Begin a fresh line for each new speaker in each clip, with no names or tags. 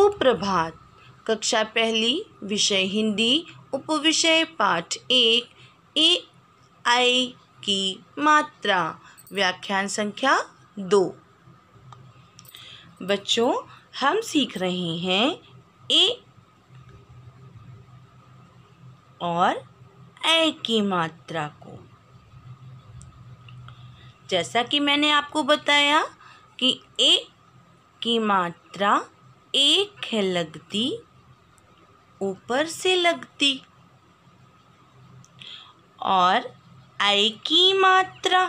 सुप्रभात कक्षा पहली विषय हिंदी उपविषय पाठ एक ए आई की मात्रा व्याख्यान संख्या दो बच्चों हम सीख रहे हैं ए और ए की मात्रा को जैसा कि मैंने आपको बताया कि ए की मात्रा एक है लगती ऊपर से लगती और आय की मात्रा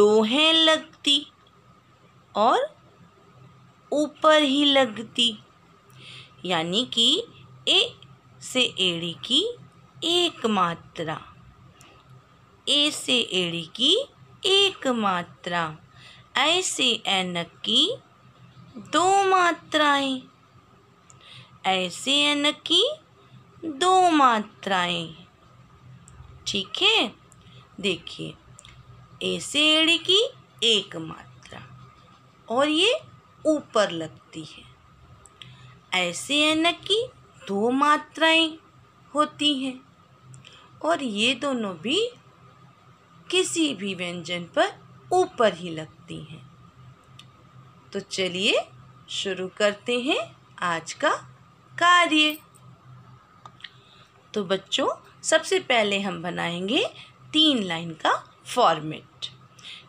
दो है लगती और ऊपर ही लगती यानी कि ए से एड़ी की एक मात्रा ए से एड़ी की एक मात्रा ऐसे एनक की दो मात्राएं ऐसे एनक की दो मात्राएं ठीक है देखिए ऐसे एड़ी की एक मात्रा और ये ऊपर लगती है ऐसे एनक की दो मात्राएं होती हैं और ये दोनों भी किसी भी व्यंजन पर ऊपर ही लगती हैं तो चलिए शुरू करते हैं आज का कार्य तो बच्चों सबसे पहले हम बनाएंगे तीन लाइन का फॉर्मेट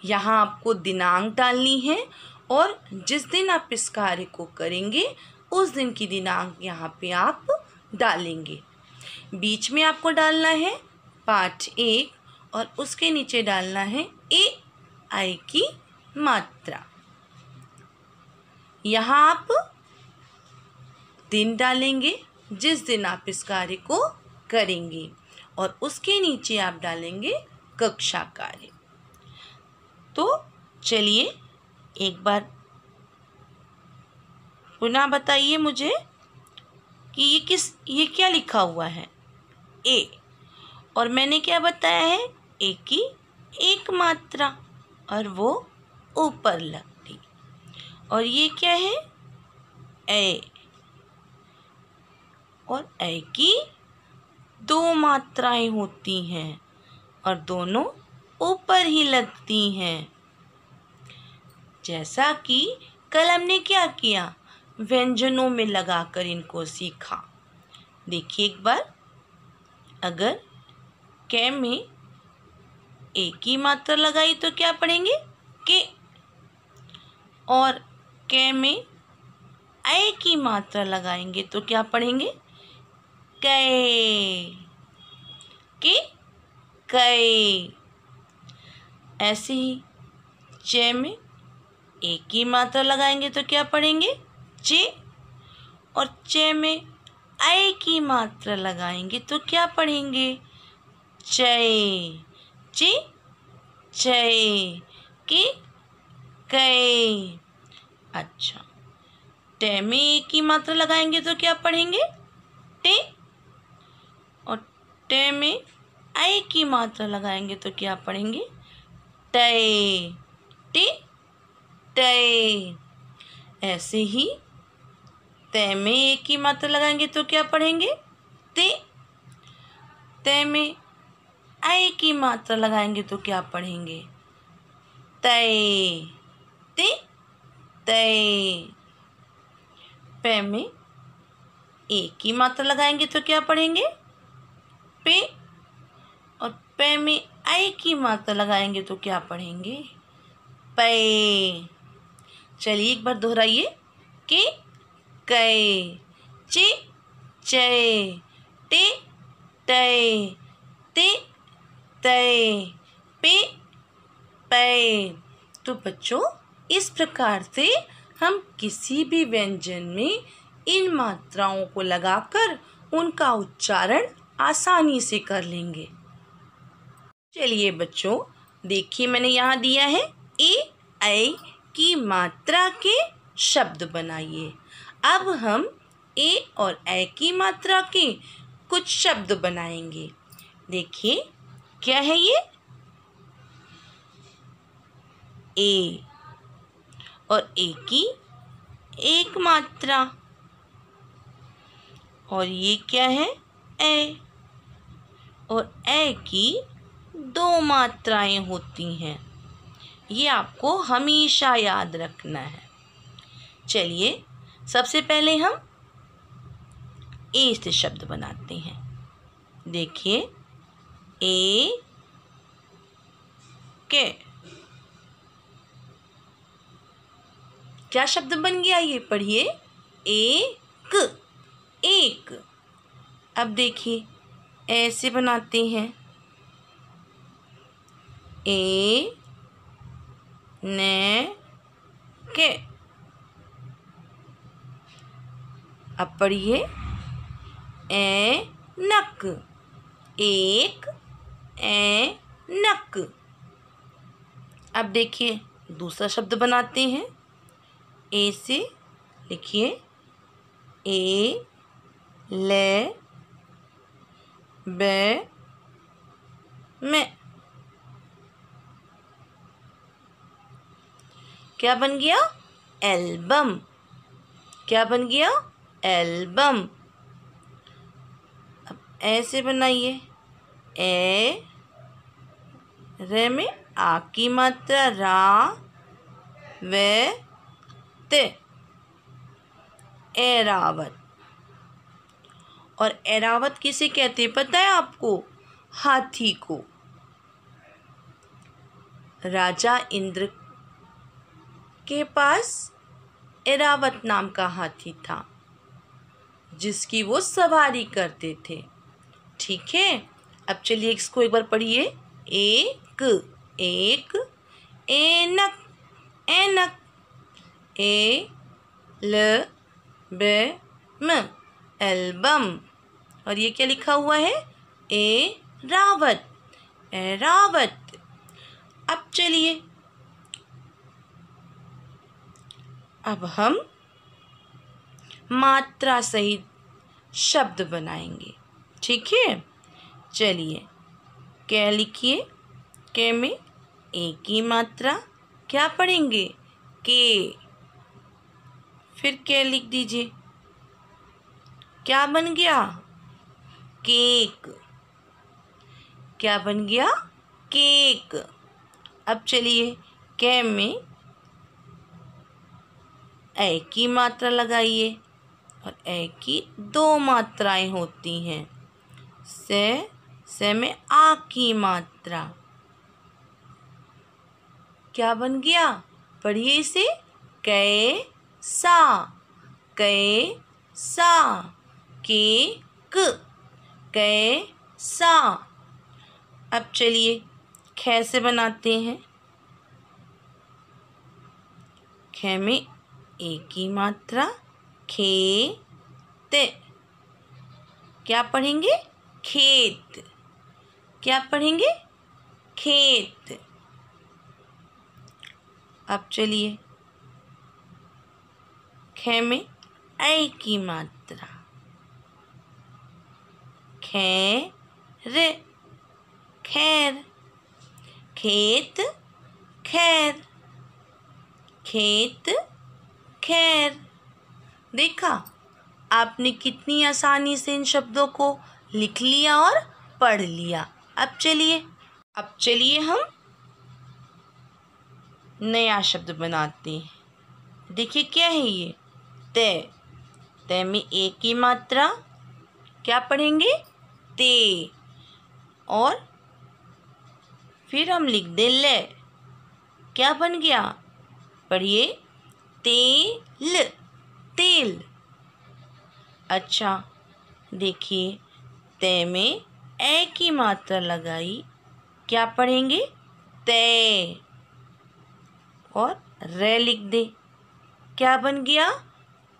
यहाँ आपको दिनांक डालनी है और जिस दिन आप इस कार्य को करेंगे उस दिन की दिनांक यहाँ पे आप डालेंगे बीच में आपको डालना है पाठ एक और उसके नीचे डालना है ए आई की मात्रा यहाँ आप दिन डालेंगे जिस दिन आप इस कार्य को करेंगे और उसके नीचे आप डालेंगे कक्षा कार्य तो चलिए एक बार पुनः बताइए मुझे कि ये किस ये क्या लिखा हुआ है ए और मैंने क्या बताया है ए की एक मात्रा और वो ऊपर लग गई और ये क्या है ए और ए की दो मात्राएं होती हैं और दोनों ऊपर ही लगती हैं जैसा कि कल हमने क्या किया व्यंजनों में लगाकर इनको सीखा देखिए एक बार अगर कै में ए की मात्रा लगाई तो क्या पढ़ेंगे के और के में ए की मात्रा लगाएंगे तो क्या पढ़ेंगे कै के कै ऐसे ही चे में ए की मात्रा लगाएंगे तो क्या पढ़ेंगे चे और चे में ऐ की मात्रा लगाएंगे तो क्या पढ़ेंगे चय ची चय की कई अच्छा टे में ए की मात्रा लगाएंगे तो क्या पढ़ेंगे टे और टे में ऐ की मात्रा लगाएंगे तो क्या पढ़ेंगे टय टे टे ऐसे ही तय में ए की मात्रा लगाएंगे तो क्या पढ़ेंगे ते तय में ऐ की मात्रा लगाएंगे तो क्या पढ़ेंगे तय ते तय पे में ए की मात्रा लगाएंगे तो क्या पढ़ेंगे पे और पे में आई की मात्रा लगाएंगे तो क्या पढ़ेंगे पे चलिए एक बार दोहराइए के कै चे चय टे टय ते तय पे पय तो बच्चों इस प्रकार से हम किसी भी व्यंजन में इन मात्राओं को लगाकर उनका उच्चारण आसानी से कर लेंगे चलिए बच्चों देखिए मैंने यहाँ दिया है ए ऐ की मात्रा के शब्द बनाइए अब हम ए और ऐ की मात्रा के कुछ शब्द बनाएंगे देखिए क्या है ये ए और ए की एक मात्रा और ये क्या है ए और ए की दो मात्राएं होती हैं ये आपको हमेशा याद रखना है चलिए सबसे पहले हम ए से शब्द बनाते हैं देखिए ए के क्या शब्द बन गया ये पढ़िए एक एक अब देखिए ऐसे बनाते हैं ए ने के अब पढ़िए ए नक एक ए नक अब देखिए दूसरा शब्द बनाते हैं ए से लिखिए ए ले बे में क्या बन गया एल्बम क्या बन गया एल्बम अब ऐसे बनाइए ए रे में आ की मात्रा रा वे ते एरावत और एरावत किसे कहते हैं पता है आपको हाथी को राजा इंद्र के पास एरावत नाम का हाथी था जिसकी वो सवारी करते थे ठीक है अब चलिए इसको एक बार पढ़िए एक एक एनक एनक ए ल बे म एल्बम और ये क्या लिखा हुआ है ए रावत ए रावत अब चलिए अब हम मात्रा सहित शब्द बनाएंगे ठीक है चलिए क्या लिखिए के में ए की मात्रा क्या पढ़ेंगे के फिर के लिख दीजिए क्या बन गया केक क्या बन गया केक अब चलिए कै में ए की मात्रा लगाइए और ए की दो मात्राएं होती हैं से से में आ की मात्रा क्या बन गया पढ़िए इसे कै सा कै सा के क कै सा अब चलिए खे से बनाते हैं खे में ए की मात्रा खे ते क्या पढ़ेंगे खेत क्या पढ़ेंगे खेत अब चलिए खे में ऐ की मात्रा रे खैर खेत खैर खेत खैर देखा आपने कितनी आसानी से इन शब्दों को लिख लिया और पढ़ लिया अब चलिए अब चलिए हम नया शब्द बनाते हैं देखिए क्या है ये तय तय में एक की मात्रा क्या पढ़ेंगे ते और फिर हम लिख दें ले क्या बन गया पढ़िए तेल तेल अच्छा देखिए तय में ए की मात्रा लगाई क्या पढ़ेंगे ते और रे लिख दे क्या बन गया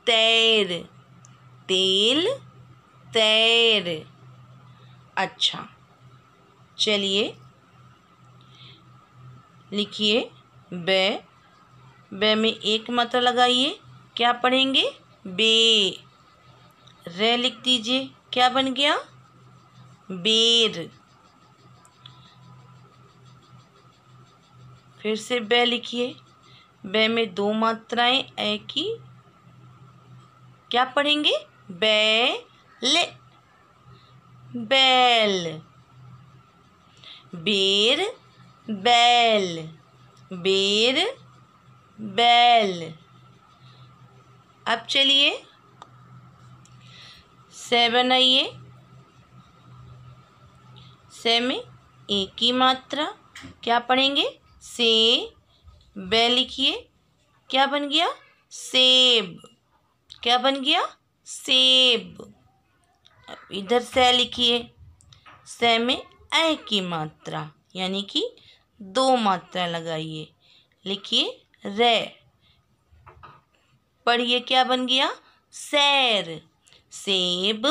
तैर तेल तैर अच्छा चलिए लिखिए बे बे में एक मात्रा लगाइए क्या पढ़ेंगे बे रे लिख दीजिए क्या बन गया बेर फिर से बे लिखिए बे में दो मात्राएं ए की क्या पढ़ेंगे बैल बैल बेर बैल बेर बैल अब चलिए सेवन आइए से में ए की मात्रा क्या पढ़ेंगे से बे लिखिए क्या बन गया सेब क्या बन गया सेब अब इधर से लिखिए से में ए की मात्रा यानी कि दो मात्रा लगाइए लिखिए रे पढ़िए क्या बन गया सैर सेब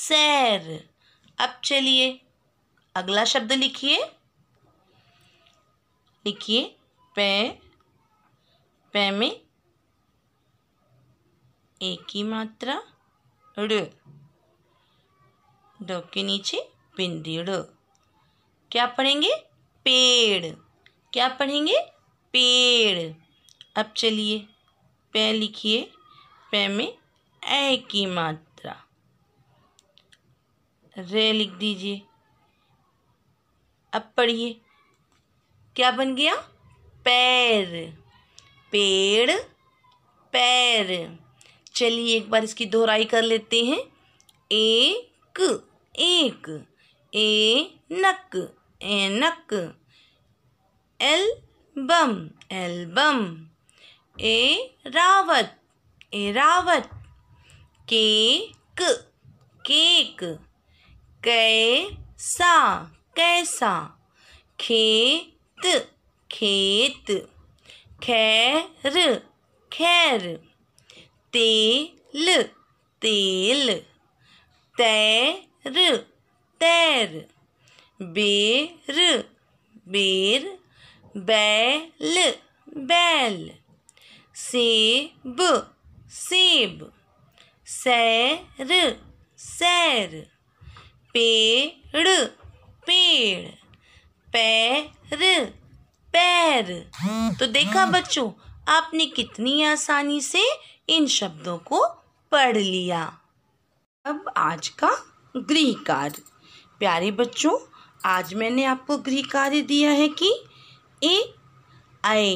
सैर अब चलिए अगला शब्द लिखिए लिखिए पे पे में एक ही मात्रा ड ड के नीचे बिंदी ड क्या पढ़ेंगे पेड़ क्या पढ़ेंगे पेड़ अब चलिए पे लिखिए पे में ए की मात्रा रे लिख दीजिए अब पढ़िए क्या बन गया पैर पेड़ पैर चलिए एक बार इसकी दोहराई कर लेते हैं एक एक ए नक बम एल्बम एल्बम ए रावत ए रावत केक केक कैसा कैसा खेत खेत खैर खैर तेल तेल तैर तैर बेर बेर बैल बैल सेब सेब सैर सैर पेड़ पेड़ पैर पैर तो देखा बच्चों आपने कितनी आसानी से इन शब्दों को पढ़ लिया अब आज का गृह कार्य प्यारे बच्चों आज मैंने आपको गृह कार्य दिया है कि ए आए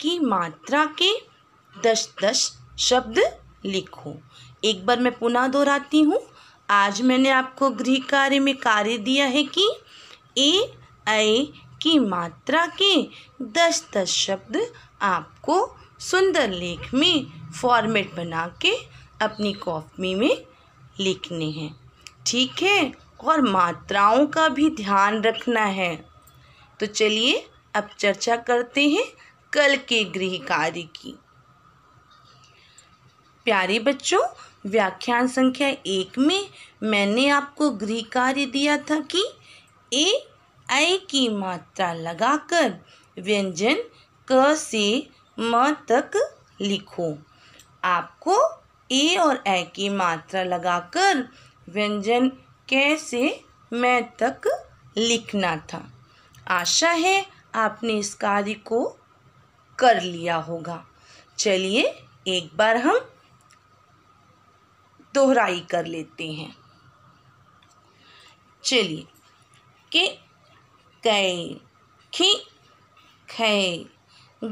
की मात्रा के दस दस शब्द लिखो एक बार मैं पुनः दोहराती हूँ आज मैंने आपको गृह कार्य में कार्य दिया है कि ए ऐ की मात्रा के दस दस शब्द आपको सुंदर लेख में फॉर्मेट बना के अपनी कॉपी में लिखने हैं ठीक है और मात्राओं का भी ध्यान रखना है तो चलिए अब चर्चा करते हैं कल के गृह कार्य की प्यारे बच्चों व्याख्यान संख्या एक में मैंने आपको गृह कार्य दिया था कि ए ऐ की मात्रा लगाकर व्यंजन क से म तक लिखो आपको ए और ए की मात्रा लगाकर व्यंजन कैसे से तक लिखना था आशा है आपने इस कार्य को कर लिया होगा चलिए एक बार हम दोहराई कर लेते हैं चलिए के कै खि खै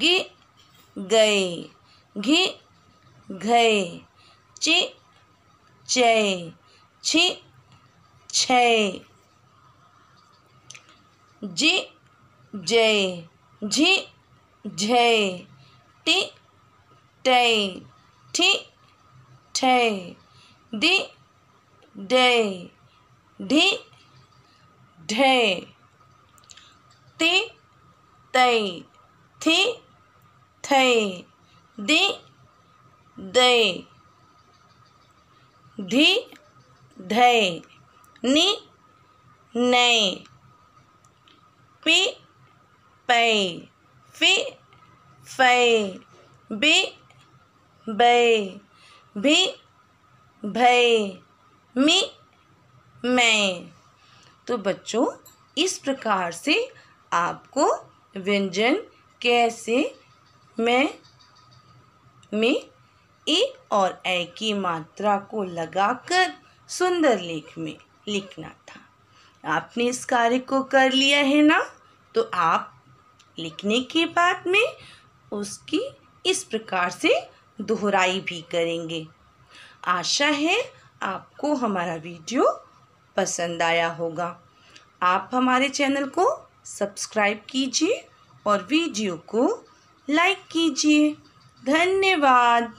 गे गए घे घे चे चे छे छे जे जय झे झे टे टे ठे ठे डी डे ढी ढे ती तई थी थे दी दे ढी ढे नी नई पी पै फी फै बी बै भी भय में मैं तो बच्चों इस प्रकार से आपको व्यंजन कैसे मैं में ए और ए की मात्रा को लगाकर सुंदर लेख में लिखना था आपने इस कार्य को कर लिया है ना तो आप लिखने के बाद में उसकी इस प्रकार से दोहराई भी करेंगे आशा है आपको हमारा वीडियो पसंद आया होगा आप हमारे चैनल को सब्सक्राइब कीजिए और वीडियो को लाइक कीजिए धन्यवाद